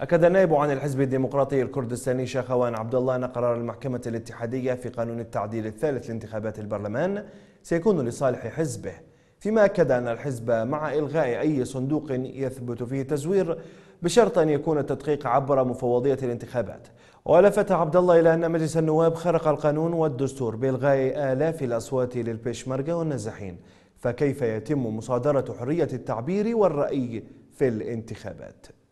أكد النائب عن الحزب الديمقراطي الكردستاني شاخوان عبد الله أن قرار المحكمة الاتحادية في قانون التعديل الثالث لانتخابات البرلمان سيكون لصالح حزبه فيما أكد أن الحزب مع إلغاء أي صندوق يثبت فيه تزوير بشرط أن يكون التدقيق عبر مفوضية الانتخابات ولفت عبد الله إلى أن مجلس النواب خرق القانون والدستور بإلغاء آلاف الأصوات للبيشمركة والنازحين فكيف يتم مصادرة حرية التعبير والرأي في الانتخابات